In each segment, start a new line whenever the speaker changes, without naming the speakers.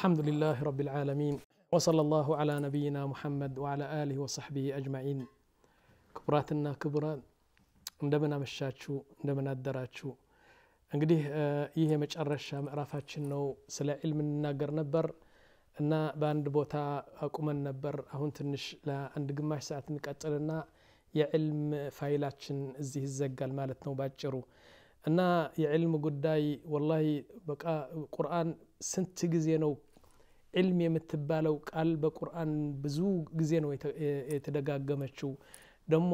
الحمد لله رب العالمين وصلى الله على نبينا محمد وعلى آله وصحبه أجمعين كبراتنا كبرا ندبنا مشاتشو ندبنا الدراتشو انقديه ايه مش أرشا مقرافاتش انو سلا علم ناقر نبر انا باند بوتا اكومن نبر اهون تنش لا عند قماش ساعة نكاترنا يا علم فايلاتش ازيه الزقال مالتنا وباتشرو انا يا علم قداي والله بقى قرآن سنت جزينو ዕልም የምትባለው ቃል በቁርአን ብዙ ጊዜ ነው የተደጋገመችው። ደግሞ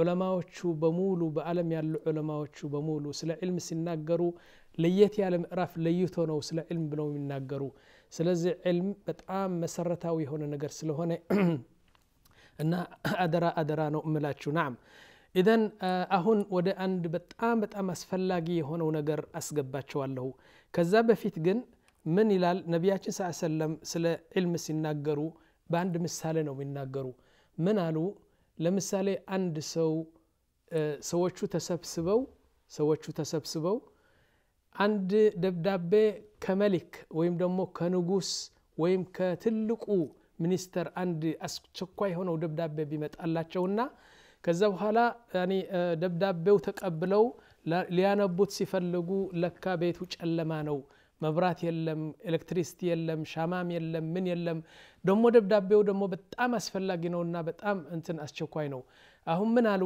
ዑለማዎቹ በሙሉ በአለም ያሉ ዑለማዎቹ በሙሉ ስለ ዕልም ሲናገሩ ለየት ያለ ምዕራፍ ለይቶ ነው ስለ ዕልም ብለው የሚናገሩ። ስለዚህ ዕልም በጣም መሰረታዊ የሆነ ነገር ስለሆነ እና አደራ አደራ ነው እምላችሁ። ናም ኢደን አሁን ወደ አንድ በጣም በጣም አስፈላጊ የሆነው ነገር አስገባቸዋለሁ። ከዛ በፊት ግን ምን ይላል ነቢያችን ሰለም ስለ ዕልም ሲናገሩ በአንድ ምሳሌ ነው የሚናገሩ ምን አሉ ለምሳሌ አንድ ሰው ሰዎቹ ተሰብስበው ሰዎቹ ተሰብስበው አንድ ደብዳቤ ከመሊክ ወይም ደግሞ ከንጉስ ወይም ከትልቁ ሚኒስተር አንድ አስቸኳይ የሆነው ደብዳቤ ቢመጣላቸውና ከዛ በኋላ ደብዳቤው ተቀብለው ሊያነቡት ሲፈልጉ ለካ ቤቱ ጨለማ ነው መብራት የለም፣ ኤሌክትሪሲቲ የለም፣ ሻማም የለም፣ ምን የለም። ደሞ ደብዳቤው ደግሞ በጣም አስፈላጊ ነውና በጣም እንትን አስቸኳይ ነው። አሁን ምን አሉ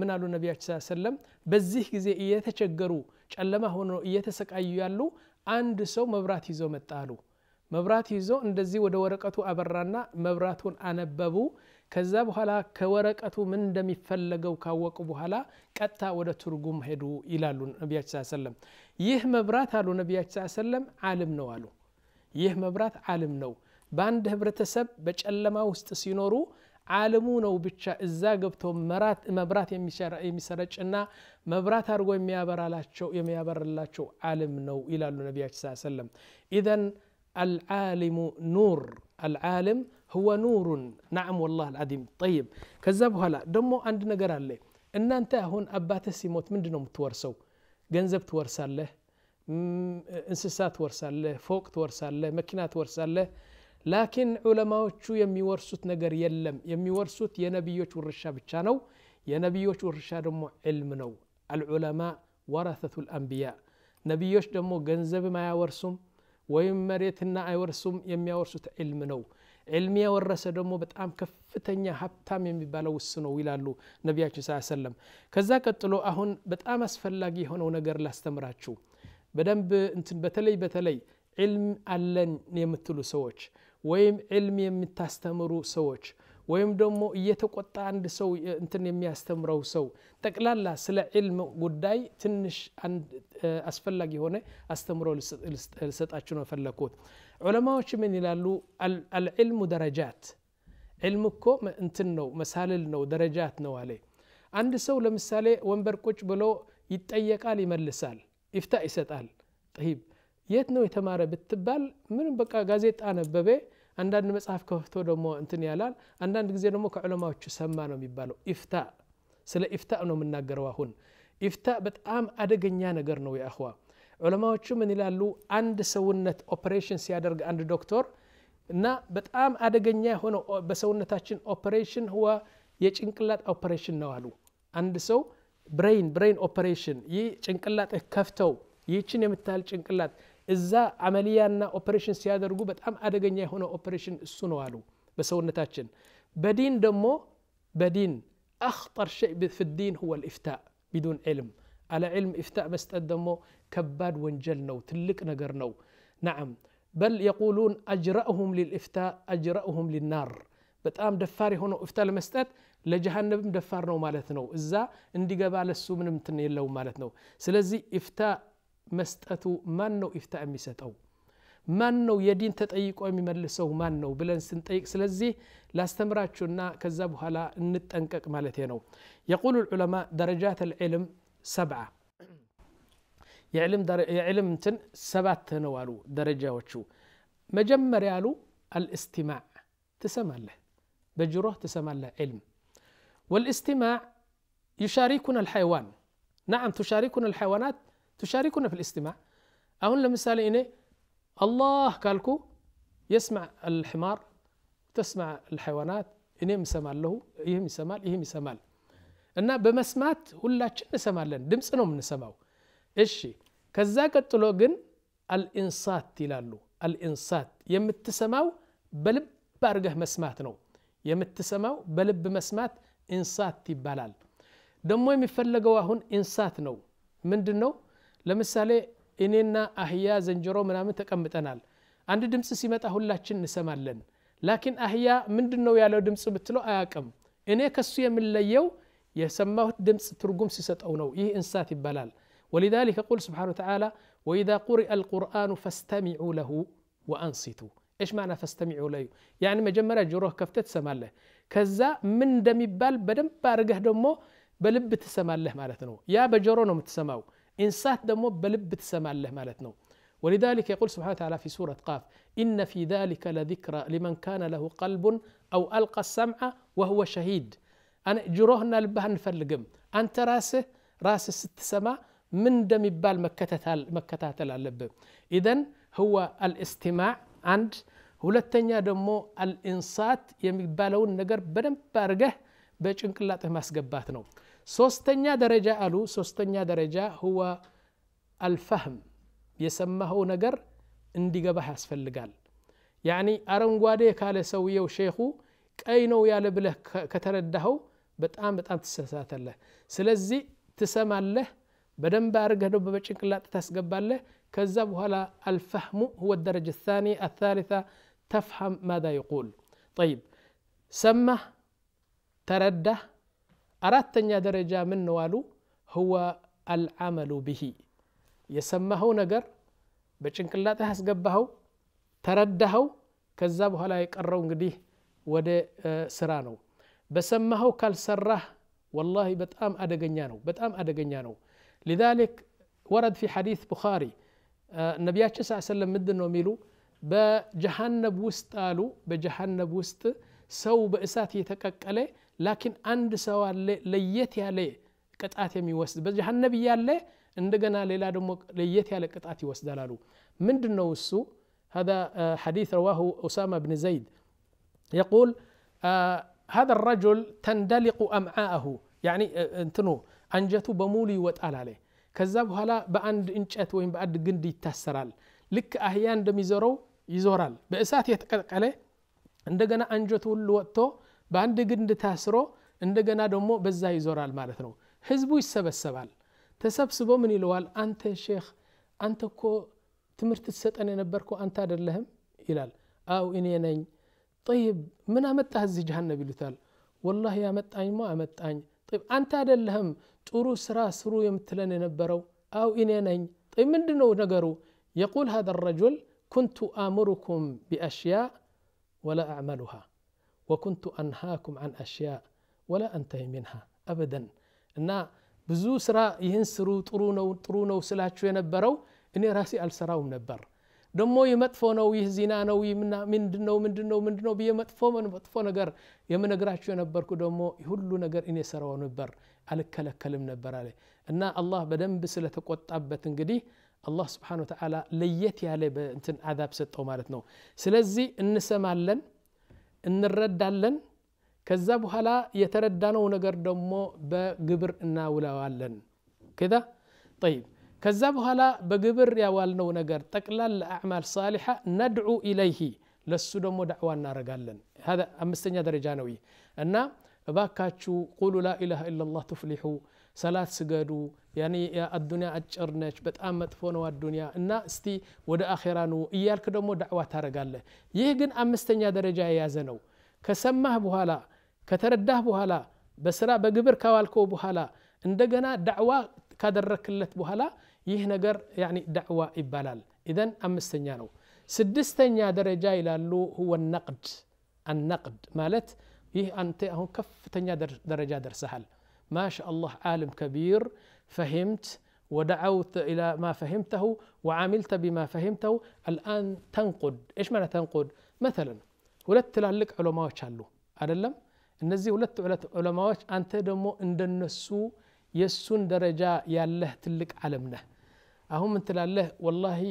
ምን አሉ ነቢያችን ሰለም በዚህ ጊዜ እየተቸገሩ ጨለማ ሆኖ እየተሰቃዩ ያሉ አንድ ሰው መብራት ይዞ መጣ አሉ። መብራት ይዞ እንደዚህ ወደ ወረቀቱ አበራና መብራቱን አነበቡ። ከዛ በኋላ ከወረቀቱ ምን እንደሚፈለገው ካወቁ በኋላ ቀጥታ ወደ ትርጉም ሄዱ ይላሉ ነቢያችን ስ ሰለም ይህ መብራት አሉ ነቢያችን ስ ሰለም አልም ነው አሉ ይህ መብራት አልም ነው በአንድ ህብረተሰብ በጨለማ ውስጥ ሲኖሩ ዓለሙ ነው ብቻ እዛ ገብቶ መብራት የሚሰረጭና መብራት አድርጎ የሚያበራላቸው ዓለም ነው ይላሉ ነቢያችን ስ ሰለም ኢዘን አልዓሊሙ ኑር አልዓልም هو نور نعم والله العظيم طيب كذب هلا دمو عند نجار الله إن أنت هون أبات السموت من دونه متورسوا جنزب تورسال له إنسسات تورسال له فوق تورسال له مكينة تورسال له لكن علماء شو يمي ورسوت نجار يلم يمي ورسوت يا نبي يوش ورشا بتشانو يا نبي يوش ورشا دمو علمنو العلماء ورثة الأنبياء نبي يوش دمو جنزب ما يورسوم ويم مريتنا يورسوم يمي ورسوت علمنو نو ዕልም የወረሰ ደግሞ በጣም ከፍተኛ ሀብታም የሚባለው ውስ ነው ይላሉ ነቢያችን ስ ሰለም። ከዛ ቀጥሎ አሁን በጣም አስፈላጊ የሆነው ነገር ላስተምራችሁ በደንብ እንትን በተለይ በተለይ ዕልም አለን የምትሉ ሰዎች ወይም ዕልም የምታስተምሩ ሰዎች ወይም ደግሞ እየተቆጣ አንድ ሰው እንትን የሚያስተምረው ሰው ጠቅላላ ስለ ዕልም ጉዳይ ትንሽ አስፈላጊ የሆነ አስተምሮ ልሰጣችሁ ነው ፈለኩት። ዑለማዎች ምን ይላሉ? አልዕልሙ ደረጃት ዕልም እኮ እንትን ነው መሳልል ነው ደረጃት ነው አለ። አንድ ሰው ለምሳሌ ወንበር ቁጭ ብሎ ይጠየቃል፣ ይመልሳል፣ ይፍታ ይሰጣል። ጠሂብ የት ነው የተማረ ብትባል ምንም በቃ ጋዜጣ ነበቤ አንዳንድ መጽሐፍ ከፍቶ ደግሞ እንትን ያላል አንዳንድ ጊዜ ደሞ ከዑለማዎቹ ሰማ ነው የሚባለው ኢፍታ ስለ ኢፍታ ነው የምናገረው አሁን ኢፍታ በጣም አደገኛ ነገር ነው የአህዋ ዑለማዎቹ ምን ይላሉ አንድ ሰውነት ኦፕሬሽን ሲያደርግ አንድ ዶክተር እና በጣም አደገኛ የሆነ በሰውነታችን ኦፕሬሽን ህዋ የጭንቅላት ኦፕሬሽን ነው አሉ አንድ ሰው ብሬን ብሬን ኦፕሬሽን ይህ ጭንቅላት ከፍተው ይህችን የምታል ጭንቅላት እዛ አመልያና ኦፕሬሽን سيادة በጣም أم የሆነ هنا እሱ ነው አሉ በሰውነታችን بدين دمو بدين أخطر شيء في الدين هو الإفتاء بدون علم على علم إفتاء بس مستد كباد ونجلنا وتلك نجرنا نعم بل يقولون أجرأهم للإفتاء أجرأهم للنار بتأم دفاري هنا إفتاء مستد لجهنم دفارنا ومالتنا إذا اندي قبال السوم نمتن يلا ومالتنا سلزي إفتاء مستأتو مانو إفتاء مستأو مانو يدين تتأيق أمي ملسو مانو بلن سنتأيق سلزي لا استمراتشونا كذبها لا نتأنكك مالتينو يقول العلماء درجات العلم سبعة يعلم در... يعلم تن سبعة نوالو درجة وشو مجمّر يالو الاستماع تسمى له بجروه تسمى له علم والاستماع يشاركنا الحيوان نعم تشاركنا الحيوانات تشاركون في الاستماع أهون لما إني الله قالكو يسمع الحمار تسمع الحيوانات إني مسمال له إيه مسمال إيه مسمال إن بمسمات ولا كن سمال لن دمس نوم نسمعه إيشي كذا قتلوجن الإنصات تلالو الإنصات يم تسمعه بلب بارجه مسمات نو يوم تسمعه بلب مسمات إنصات تبلال دموي يفلقوا هون إنصات نو من دنو ለምሳሌ እኔና አህያ ዝንጀሮ ምናምን ተቀምጠናል አንድ ድምፅ ሲመጣ ሁላችን እንሰማለን ላኪን አህያ ምንድን ነው ያለው ድምፅ ብትለው አያቅም እኔ ከሱ የምለየው የሰማሁት ድምፅ ትርጉም ሲሰጠው ነው ይህ እንስሳት ይባላል ولذلك قل سبحانه وتعالى وإذا قرئ القرآن فاستمعوا له وأنصتوا إيش معنى فاستمعوا له يعني مجمرة جروه كفتة سماله كذا من دم بال بدم بارقه دمو بلب تسماله معناته يا بجرونه نم انسات دمو بلب ትሰማለህ ማለት مالتنا ولذلك يقول سبحانه وتعالى في سورة قاف إن في ذلك لذكرى لمن كان له قلب أو ألقى السمع وهو شهيد أنا جروهنا البهن نفلقم أنت راسه راس ست سما من دم يبال مكه مكتتال اللب إذن هو الاستماع عند ሁለተኛ ደግሞ አልኢንሳት የሚባለውን ነገር በደንብ አድርገህ በጭንቅላትህ ማስገባት ነው ሶስተኛ ደረጃ አሉ ሶስተኛ ደረጃ ሁወ አልፈህም የሰማኸው ነገር እንዲገባህ ያስፈልጋል ያኒ አረንጓዴ ካለ ሰውየው ሼኹ ቀይ ነው ያለ ብለህ ከተረዳኸው በጣም በጣም ትሰሳተለህ ስለዚህ ትሰማለህ በደንብ አርገህ ነው በጭንቅላት ታስገባለህ ከዛ በኋላ አልፈህሙ ሁወ ደረጃ ታኒ አታሊታ ተፍሐም ማዳ ይቁል ጠይብ ሰማህ ተረዳህ أراتنا درجة من نوالو هو العمل به يسمه نجر بچن كلا تحس قبه ترده كذبه لا يقرون قديه وده سرانو بسمه كال سره والله بتأم أدقنيانو بتأم أدقنيانو لذلك ورد في حديث بخاري النبي صلى الله عليه وسلم مدن وميلو بجهنم وستالو بجهنم وست سو بأساتي يتكك عليه لكن عند سوا ليت يا لي قطعات يمي وسد بس جهنم ياله اندغنا ليلا دمو ليت يا لي قطعات يوسد لالو مندنو السو هذا حديث رواه اسامه بن زيد يقول هذا الرجل تندلق امعاءه يعني انتنو انجته بمولي وطال عليه كذا بحالا بعند انچت وين بعد غند يتسرال لك احيان دم يزورو يزورال باسات يتقلق عليه اندغنا انجته لوطو በአንድ ግንድ ታስሮ እንደገና ደግሞ በዛ ይዞራል ማለት ነው ህዝቡ ይሰበሰባል ተሰብስቦ ምን ይለዋል አንተ ሼክ አንተ እኮ ትምህርት ትሰጠን የነበርኩ አንተ አደለህም ይላል አው እኔ ነኝ ጠይብ ምን አመጣህ እዚህ ጀሃነብ ይሉታል ወላሂ ያመጣኝማ አመጣኝ ጠይብ አንተ አደለህም ጥሩ ስራ ስሩ የምትለን የነበረው አው እኔ ነኝ ጠይብ ምንድን ነው ነገሩ يقول هذا الرجل كنت آمركم بأشياء ولا أعملها ወኩንቱ አንሃኩም አን አሽያ ወላ አንተሂ ሚንሃ አበደን እና ብዙ ስራ ይህን ስሩ ጥሩ ነው ጥሩ ነው ስላችሁ የነበረው እኔ ራሴ አልሰራውም ነበር ደግሞ የመጥፎ ነው ይህ ዚና ነው ምንድን ነው ምንድን ነው ምንድን ነው ብዬ መጥፎ መጥፎ ነገር የምነግራችሁ የነበርኩ ደግሞ ሁሉ ነገር እኔ ሰራው ነበር አልከለከልም ነበር አለ እና አላህ በደንብ ስለተቆጣበት እንግዲህ አላህ ስብሓን ተዓላ ለየት ያለ እንትን አዛብ ሰጠው ማለት ነው ስለዚህ እንሰማለን እንረዳለን ከዛ በኋላ የተረዳነው ነገር ደግሞ በግብር እናውለዋለን ከዛ ጠይብ ከዛ በኋላ በግብር ያዋልነው ነገር ጠቅላላ አዕማል ሳሊሐ ነድዑ ኢለይህ ለሱ ደግሞ ዳዕዋ እናደረጋለን አምስተኛ ደረጃ ነው እና እባካችሁ ቁሉ ላ ኢላሃ ኢላ ላህ ትፍሊሑ ሰላት ስገዱ አዱኒያ አጭር ነች በጣም መጥፎ ነው አዱኒያ እና እስቲ ወደ አኼራ ኑ እያልክ ደግሞ ዳዕዋ ታደረጋለ ይህ ግን አምስተኛ ደረጃ የያዘ ነው ከሰማህ በኋላ ከተረዳህ በኋላ በስራ በግብር ካዋልከው በኋላ እንደገና ዳዕዋ ካደረክለት በኋላ ይህ ነገር ዳዕዋ ይባላል ኢዘን አምስተኛ ነው ስድስተኛ ደረጃ ይላሉ ሁወ ነቅድ አነቅድ ማለት ይህ አንተ አሁን ከፍተኛ ደረጃ ደርሰሃል ما شاء الله عالم كبير فهمت ودعوت الى ما فهمته وعملت بما فهمته الان تنقد ايش معنى تنقد مثلا ሁለት ትላልቅ ዑለማዎች አሉ አይደለም እነዚህ ሁለት ዑለማዎች አንተ ደግሞ እንደነሱ የእሱን ደረጃ ያለህ ትልቅ አለም ነህ አሁን ምን ትላለህ ወላሂ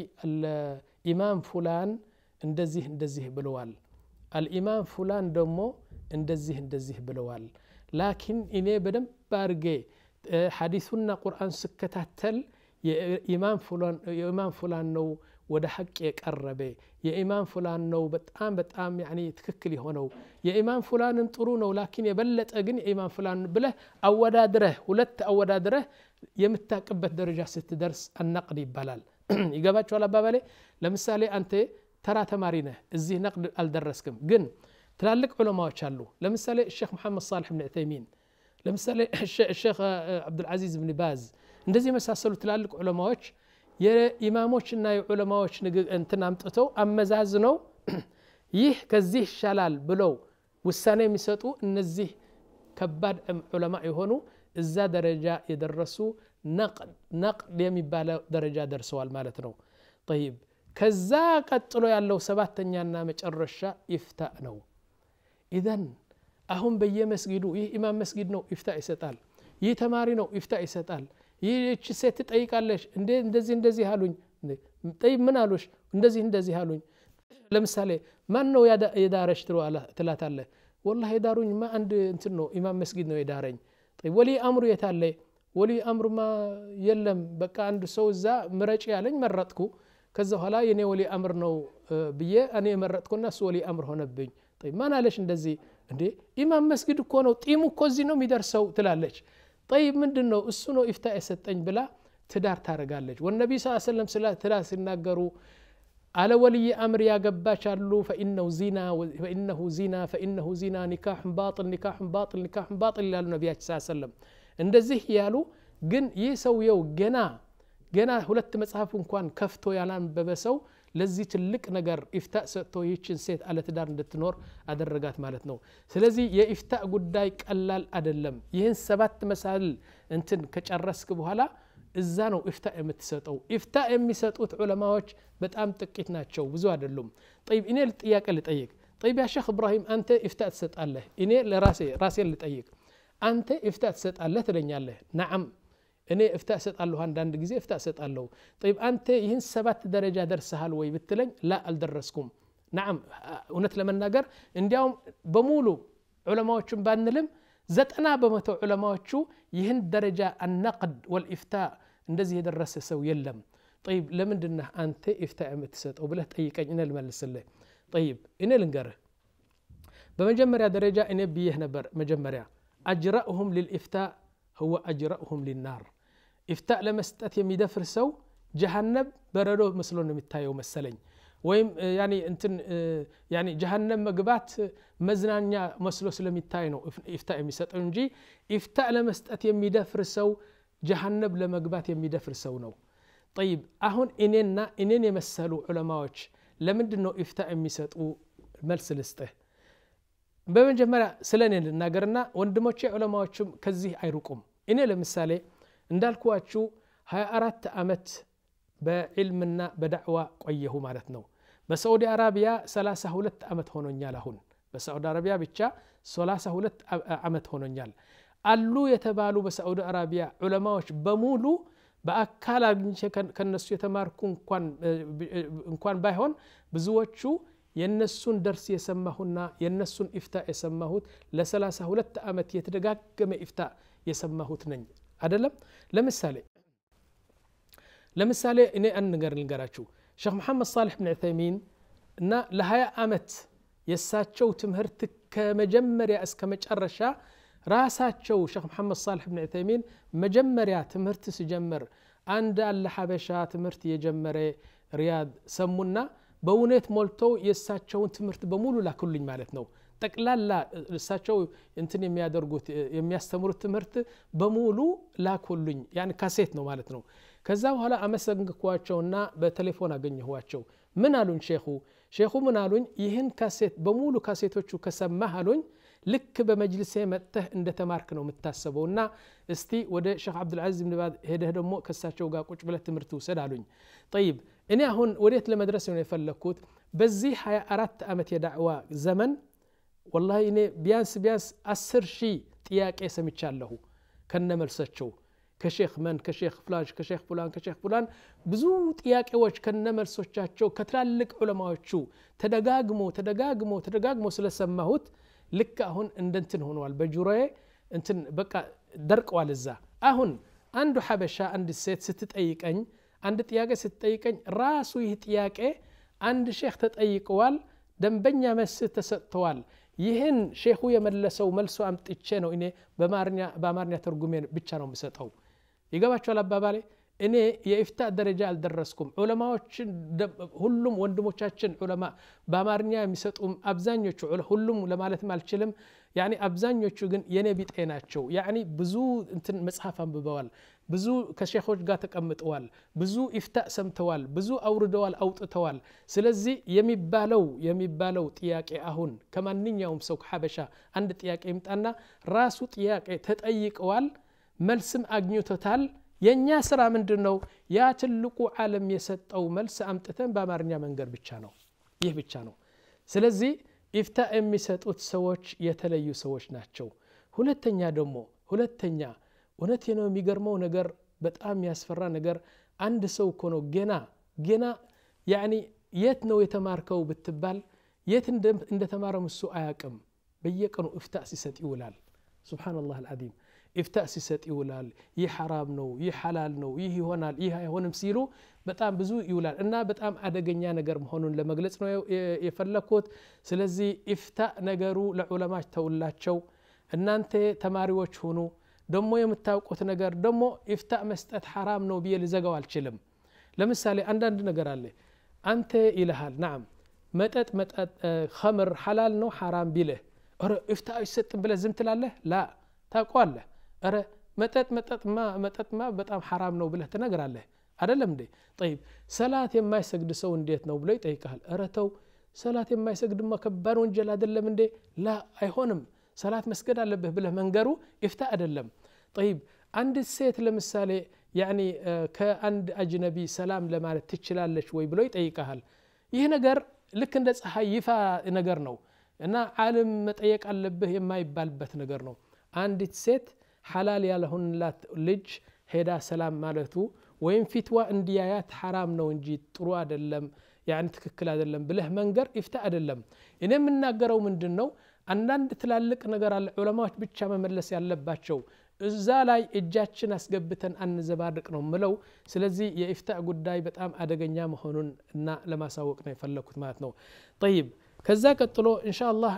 ኢማም ፉላን እንደዚህ እንደዚህ ብለዋል አልኢማም ፉላን ደግሞ እንደዚህ እንደዚህ ብለዋል لكن إني بدم بارجي أه، حديثنا قرآن سكتاتل يا إمام فلان يا إمام فلان نو وده حق يقربه يا إمام فلان نو بتأم بتأم يعني تككلي هونو يا إمام فلان انترونو لكن يبلت أجن إمام فلان بلا أو دادره ولت أو دادره يمتاك درجة ست درس النقد بلال يقبلش ولا بابلي لمسالي أنت ترى تمارينه الزي نقد الدرسكم جن تلالك علماء شالو لمثال الشيخ محمد صالح بن عثيمين لمثال الشيخ عبد العزيز بن باز ندزي مساسلو تلالك علماء يا إماموش إن علماء أنت نامتتو أم مزازنو يه كزيه شلال بلو والسنة مساتو النزيه كبار علماء يهونو إزا درجة يدرسو نقد نقد ليم يبالا درجة درسو المالتنو طيب كزا قد تلو يالو سبات تنيا نامج الرشا يفتأنو ኢዘን አሁን በየመስጊዱ ይህ ኢማም መስጊድ ነው ኢፍታ ይሰጣል ይህ ተማሪ ነው ኢፍታ ይሰጣል ይህች ሴት ትጠይቃለች እንደዚህ እንደዚህ አሉኝ ጠይብ ምን አሉሽ እንደዚህ እንደዚህ አሉኝ ለምሳሌ ማን ነው የዳረሽ ትላታለ ወላ የዳሩኝ ማ አንድ እንትን ነው ኢማም መስጊድ ነው የዳረኝ ወሊ አምሩ የታለ ወሊ አምሩማ የለም በቃ አንድ ሰው እዛ ምረጭ ያለኝ መረጥኩ ከዛ በኋላ የኔ ወሊ አምር ነው ብዬ እኔ የመረጥኩና እሱ ወሊ አምር ሆነብኝ ማን አለሽ እንደዚህ እንዴ ኢማም መስጊድ እኮ ነው ጢሙ እኮ እዚህ ነው የሚደርሰው ትላለች ጠይብ ምንድን ነው እሱ ነው ኢፍታ የሰጠኝ ብላ ትዳር ታደርጋለች ወነቢ ስ ሰለም ስለ ትዳር ሲናገሩ አለ ወልይ አምር ያገባች አሉ ፈኢነሁ ዚና ፈኢነሁ ዚና ኒካሕን ባጥል ኒካሕን ባጥል ኒካሕን ባጥል ይላሉ ነቢያችን ስ ሰለም እንደዚህ ያሉ ግን ይህ ሰውየው ገና ገና ሁለት መጽሐፍ እንኳን ከፍቶ ያላንበበ ሰው ለዚህ ትልቅ ነገር ኢፍታእ ሰጥቶ ይችን ሴት አለትዳር እንድትኖር አደረጋት ማለት ነው ስለዚህ የኢፍታእ ጉዳይ ቀላል አደለም ይህን ሰባት መሳል እንትን ከጨረስክ በኋላ እዛ ነው ኢፍታእ የምትሰጠው ኢፍታእ የሚሰጡት ዑለማዎች በጣም ጥቂት ናቸው ብዙ አይደሉም ጠይብ እኔ ጥያቄ ልጠይቅ ጠይብ ያ ሼክ እብራሂም አንተ ኢፍታእ ትሰጣለህ እኔ ለራሴ ራሴን ልጠይቅ አንተ ኢፍታእ ትሰጣለህ ትለኛለህ ናዓም እኔ እፍታ እሰጣለሁ አንዳንድ ጊዜ እፍታ እሰጣለሁ ጠይብ አንተ ይህን ሰባት ደረጃ ደርሰሃል ወይ ብትለኝ ላ አልደረስኩም ናም እውነት ለመናገር እንዲያውም በሙሉ ዑለማዎቹን ባንልም ዘጠና በመቶ ዑለማዎቹ ይህን ደረጃ አናቅድ ወልኢፍታ እንደዚህ የደረሰ ሰው የለም ጠይብ ለምንድነህ አንተ ኢፍታ የምትሰጠው ብለህ ጠይቀኝ እኔ ልመልስልህ ጠይብ እኔ ልንገርህ በመጀመሪያ ደረጃ እኔ ብዬህ ነበር መጀመሪያ አጅራእሁም ልልኢፍታ هو أجرأهم للنار إفتاء ለመስጠት የሚደፍር ሰው ጀሃነም በረዶ መስሎ ነው የሚታየው መሰለኝ ወይም እንትን ጀሃነም መግባት መዝናኛ መስሎ ስለሚታይ ነው ኢፍታ የሚሰጠው እንጂ ኢፍታ ለመስጠት የሚደፍር ሰው ጀሃነም ለመግባት የሚደፍር ሰው ነው ጠይብ አሁን እኔና እኔን የመሰሉ ዑለማዎች ለምንድን ነው ኢፍታ የሚሰጡ መልስ ልስጥህ በመጀመሪያ ስለ እኔ ልናገርና ወንድሞቼ ዑለማዎችም ከዚህ አይሩቁም እኔ ለምሳሌ እንዳልኩዋችሁ 24 ዓመት በዕልምና በዳዕዋ ቆየሁ ማለት ነው። በሳዑዲ አረቢያ 32 ዓመት ሆኖኛል። አሁን በሳዑዲ አረቢያ ብቻ 32 ዓመት ሆኖኛል። አሉ የተባሉ በሳዑዲ አረቢያ ዑለማዎች በሙሉ በአካል አግኝቼ ከነሱ የተማርኩ እንኳን ባይሆን ብዙዎቹ የነሱን ደርስ የሰማሁና የነሱን ኢፍታ የሰማሁት ለ32 ዓመት የተደጋገመ ኢፍታ የሰማሁት ነኝ አደለም ለምሳሌ ለምሳሌ እኔ አንድ ነገር ልንገራችሁ ሼክ መሐመድ ሳልሕ ብን ዑተይሚን እና ለ20 ዓመት የእሳቸው ትምህርት ከመጀመሪያ እስከ መጨረሻ ራሳቸው ሼክ መሐመድ ሳልሕ ብን ዑተይሚን መጀመሪያ ትምህርት ሲጀምር አንድ አለ ሐበሻ ትምህርት የጀመረ ሪያድ ሰሙና በእውነት ሞልተው የእሳቸውን ትምህርት በሙሉ ላኩልኝ ማለት ነው ጠቅላላ እሳቸው እንትን የሚያደርጉት የሚያስተምሩት ትምህርት በሙሉ ላኩልኝ ያን ካሴት ነው ማለት ነው ከዛ በኋላ አመሰግንኳቸውና በቴሌፎን አገኘኋቸው ምን አሉኝ ሼኹ ሼኹ ምን አሉኝ ይህን ካሴት በሙሉ ካሴቶቹ ከሰማህ አሉኝ ልክ በመጅልሴ መጥተህ ተማርክ ነው የምታሰበው እና እስቲ ወደ ሼክ አብዱልዓዚዝ ብን ባዝ ሄደህ ደግሞ ከሳቸው ጋር ቁጭ ብለት ትምህርት ውሰድ አሉኝ ጠይብ እኔ አሁን ወዴት ለመድረስ ነው የፈለግኩት በዚህ 24 ዓመት የዳዕዋ ዘመን ወላሂ እኔ ቢያንስ ቢያንስ አስር ሺህ ጥያቄ ሰምቻለሁ ከነመልሰቸው ከሼክ መን ከሼክ ፍላጅ ከሼክ ፉላን ከሼክ ፉላን ብዙ ጥያቄዎች ከነመልሶቻቸው ከትላልቅ ዑለማዎቹ ተደጋግሞ ተደጋግሞ ተደጋግሞ ስለሰማሁት ልክ አሁን እንደንትን ሆነዋል በጆሮዬ እንትን በቃ ደርቀዋል እዛ አሁን አንዱ ሀበሻ አንድ ሴት ስትጠይቀኝ አንድ ጥያቄ ስትጠይቀኝ ራሱ ይህ ጥያቄ አንድ ሼክ ተጠይቀዋል ደንበኛ መስህ ተሰጥተዋል ይህን ሼኹ የመለሰው መልሶ አምጥቼ ነው እኔ በአማርኛ ተርጉሜ ብቻ ነው የምሰጠው። ይገባቸዋል አባባሌ። እኔ የኢፍታ ደረጃ አልደረስኩም። ዑለማዎችን ሁሉም ወንድሞቻችን ዑለማ በአማርኛ የሚሰጡ አብዛኞቹ ሁሉም ለማለትም አልችልም። አብዛኞቹ ግን የኔ ቢጤ ናቸው። ብዙ እንትን መጽሐፍ አንብበዋል። ብዙ ከሼኾች ጋር ተቀምጠዋል፣ ብዙ ኢፍታ ሰምተዋል፣ ብዙ አውርደዋል፣ አውጥተዋል። ስለዚህ የሚባለው የሚባለው ጥያቄ አሁን ከማንኛውም ሰው ከሐበሻ አንድ ጥያቄ ይምጣና ራሱ ጥያቄ ተጠይቀዋል፣ መልስም አግኝቶታል። የእኛ ስራ ምንድን ነው? ያ ትልቁ ዓለም የሰጠው መልስ አምጥተን በአማርኛ መንገድ ብቻ ነው። ይህ ብቻ ነው። ስለዚህ ኢፍታ የሚሰጡት ሰዎች የተለዩ ሰዎች ናቸው። ሁለተኛ ደግሞ ሁለተኛ እውነቴ ነው። የሚገርመው ነገር በጣም ያስፈራ ነገር አንድ ሰው እኮ ነው ገና ገና ያኒ የት ነው የተማርከው ብትባል የት እንደተማረም እሱ አያቅም። በየቀኑ እፍታ ሲሰጥ ይውላል። ሱብሓነላህ አልዓዚም እፍታእ ሲሰጥ ይውላል። ይህ ሐራም ነው፣ ይህ ሐላል ነው፣ ይህ ይሆናል፣ ይህ አይሆንም ሲሉ በጣም ብዙ ይውላል እና በጣም አደገኛ ነገር መሆኑን ለመግለጽ ነው የፈለግኩት። ስለዚህ እፍታ ነገሩ ለዑለማች ተውላቸው። እናንተ ተማሪዎች ሆኑ ደሞ የምታውቁት ነገር ደሞ ኢፍታ መስጠት ሐራም ነው ብዬ ልዘጋው አልችልም። ለምሳሌ አንዳንድ ነገር አለ አንተ ይልሃል ናም መጠጥ መጠጥ ከምር ሐላል ነው ሐራም ቢልህ ረ ኢፍታ አይሰጥም ብለህ ዝም ትላለህ? ላ ታውቋለህ። ረ መጠጥ መጠጥማ መጠጥማ በጣም ሐራም ነው ብለህ ትነግራለህ አደለም እንዴ? ጠይብ ሰላት የማይሰግድ ሰው እንዴት ነው ብሎ ይጠይቃል ረ ሰላት የማይሰግድማ ከባድ ወንጀል አደለም እንዴ? ላ አይሆንም ሰላት መስገድ አለብህ ብለህ መንገሩ ኢፍታ አይደለም ጠይብ አንድ ሴት ለምሳሌ ያኒ ከአንድ አጅነቢ ሰላም ለማለት ትችላለች ወይ ብሎ ይጠይቀሃል ይህ ነገር ልክ እንደ ፀሐይ ይፋ ነገር ነው እና ዓለም መጠየቅ አለብህ የማይባልበት ነገር ነው አንዲት ሴት ሓላል ያልሆንላት ልጅ ሄዳ ሰላም ማለቱ ወይም ፊትዋ እንዲያያት ሓራም ነው እንጂ ጥሩ አደለም ያን ትክክል አደለም ብለህ መንገር ይፍታ አደለም እኔ የምናገረው ምንድን ነው አንዳንድ ትላልቅ ነገር አለ ዑለማዎች ብቻ መመለስ ያለባቸው እዛ ላይ እጃችን አስገብተን አንዘባርቅ ነው ምለው ስለዚህ የኢፍታእ ጉዳይ በጣም አደገኛ መሆኑን እና ለማሳወቅ ነው የፈለግኩት ማለት ነው ጠይብ ከዛ ቀጥሎ እንሻ አላህ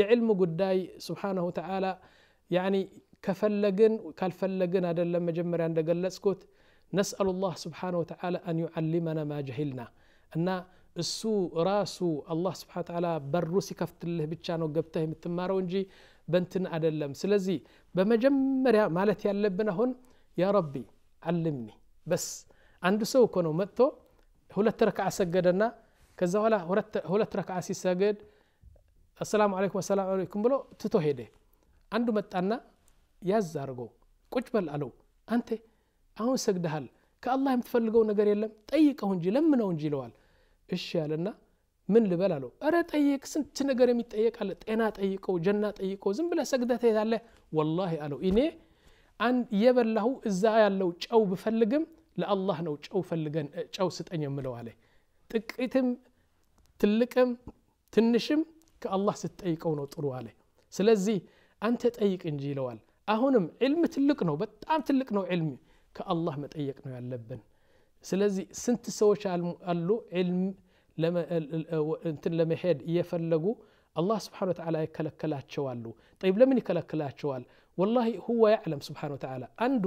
የዕልም ጉዳይ ስብሓናሁ ተዓላ ያኒ ከፈለግን ካልፈለግን አደለም መጀመሪያ እንደገለጽኩት ነስአሉ ላህ ስብሓን ወተዓላ አን ዩዓሊመና ማ ጀሂልና እና እሱ ራሱ አላህ ስብሓ ተዓላ በሩ ሲከፍትልህ ብቻ ነው ገብተህ የምትማረው እንጂ በንትን አደለም ስለዚህ በመጀመሪያ ማለት ያለብን አሁን ያ ረቢ አልምኒ በስ አንድ ሰው እኮ ነው መጥቶ ሁለት ረክዓ ሰገደና ከዛ በኋላ ሁለት ረክዓ ሲሰገድ አሰላሙ አለይኩም አሰላሙ አለይኩም ብሎ ትቶ ሄደ አንዱ መጣና ያዝ አድርጎ ቁጭ በል አለው አንተ አሁን ሰግደሃል ከአላህ የምትፈልገው ነገር የለም ጠይቀው እንጂ ለምነው እንጂ ይለዋል እሺ ያለና ምን ልበል አለው እረ ጠይቅ ስንት ነገር የሚጠየቅ አለ ጤና ጠይቀው ጀና ጠይቀው ዝም ብለ ሰግደ ትሄዳለ ወላሂ አለው እኔ የበላሁ እዛ ያለው ጨው ብፈልግም ለአላህ ነው ጨው ፈልገን ጨው ስጠኝ የምለው አለ ጥቂትም ትልቅም ትንሽም ከአላህ ስትጠይቀው ነው ጥሩ አለ ስለዚህ አንተ ጠይቅ እንጂ ይለዋል አሁንም ዕልም ትልቅ ነው በጣም ትልቅ ነው ዕልም ከአላህ መጠየቅ ነው ያለብን ስለዚህ ስንት ሰዎች አሉ ዕልም እንትን ለመሄድ እየፈለጉ አላህ ስብሓን ወተላ ይከለከላቸዋሉ ጠይብ ለምን ይከለክላቸዋል ወላሂ ሁወ ያዕለም ስብሓን ወተላ አንዱ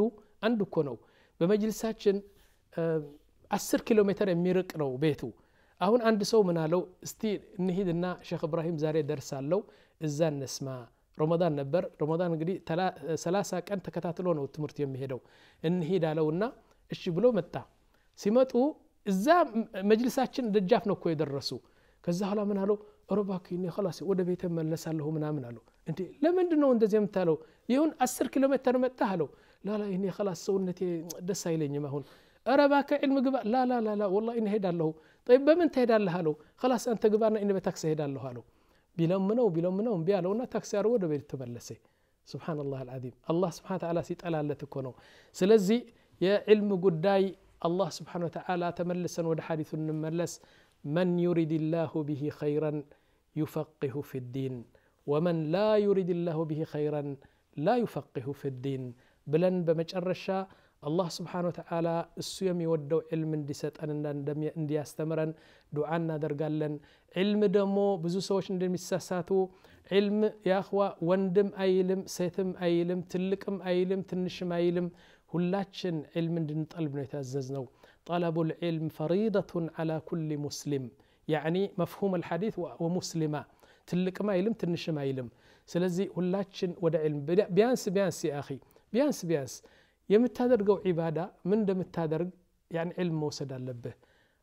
አንዱ እኮ ነው በመጅልሳችን አስር ኪሎ ሜትር የሚርቅ ነው ቤቱ አሁን አንድ ሰው ምን አለው እስቲ እንሂድና ሼክ እብራሂም ዛሬ ደርሳለው እዛ እነስማ ረመዳን ነበር ረመዳን እንግዲህ ሰላሳ ቀን ተከታትሎ ነው ትምህርት የሚሄደው እንሂድ አለውና እሺ ብሎ መጣ ሲመጡ እዛ መጅልሳችን ደጃፍ ነው እኮ የደረሱ ከዛ ኋላ ምን አለው ሮባክ ላስ ወደ ቤተ መለሳለሁ ምናምን አለው እንዴ ለምንድ ነው እንደዚህ የምታለው ይሁን አስር ኪሎ ሜትር መጣ አለው ላላ ይኔ ላስ ሰውነቴ ደስ አይለኝም አሁን ረባከ ዕልም ግባ ላላላላ ወላ እኔ ሄዳለሁ ጠይብ በምን ትሄዳለህ አለው ላስ አንተ ግባና እኔ በታክሲ ሄዳለሁ አለው ቢለምነው ቢለምነው እምቢ አለውና ታክሲ አረ ወደ ቤት ተመለሰ ስብሓን ላ አልዓዚም አላህ ስብሓን ተዓላ ሲጠላለት እኮ ነው ስለዚህ የዕልም ጉዳይ الله سبحانه وتعالى تملسا ودحارث نملس من يرد الله به خيرا يفقه في الدين ومن لا يرد الله به خيرا لا يفقه في الدين بلن بمجرشا الله سبحانه وتعالى السيم يودو علم ديسات أن ندم يندي استمرن دعانا درقالا علم دمو بزو سوش ندم علم يا أخوة وندم أيلم سيتم أيلم تلكم أيلم تنشم أيلم هلاتشن علم دن طلب نتاززنو طالب العلم فريضة على كل مسلم يعني مفهوم الحديث ومسلمة تلك ما يلم تنش ما يلم سلزي هلاتشن ودا علم بيانس بيانس يا أخي بيانس بيانس يمتادر عبادة من دم التادر يعني علم موسد اللبه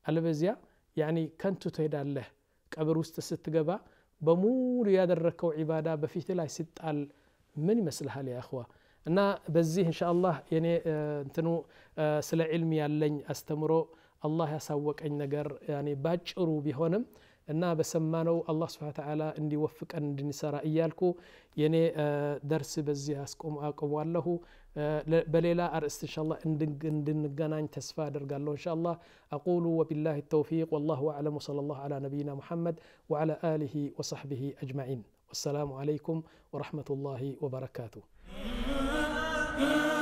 البزيا يعني كنت تهدى الله قبر وسط ست قبا بمور يادر ركو عبادة بفيت لا ست من مثل يا أخوة እና በዚህ እንሻ አላህ የኔ እንትኑ ስለ ዕልም ያለኝ አስተምሮ አላህ ያሳወቀኝ ነገር ባጭሩ ቢሆንም እና በሰማነው አላህ ስብሓን ተዓላ እንዲወፍቀን እንድንሰራ እያልኩ የኔ ደርስ በዚህ አቆሟለሁ በሌላ አርእስት እንሻ ላ እንድንገናኝ ተስፋ አደርጋለሁ እንሻ ላ አቁሉ ወቢላህ ተውፊቅ ወላሁ አዕለም ወሰለ ላሁ ዓላ ነቢይና ሙሐመድ ወዓላ አሊህ ወሰሕቢህ አጅማዒን والسلام عليكم ورحمة الله وبركاته Oh.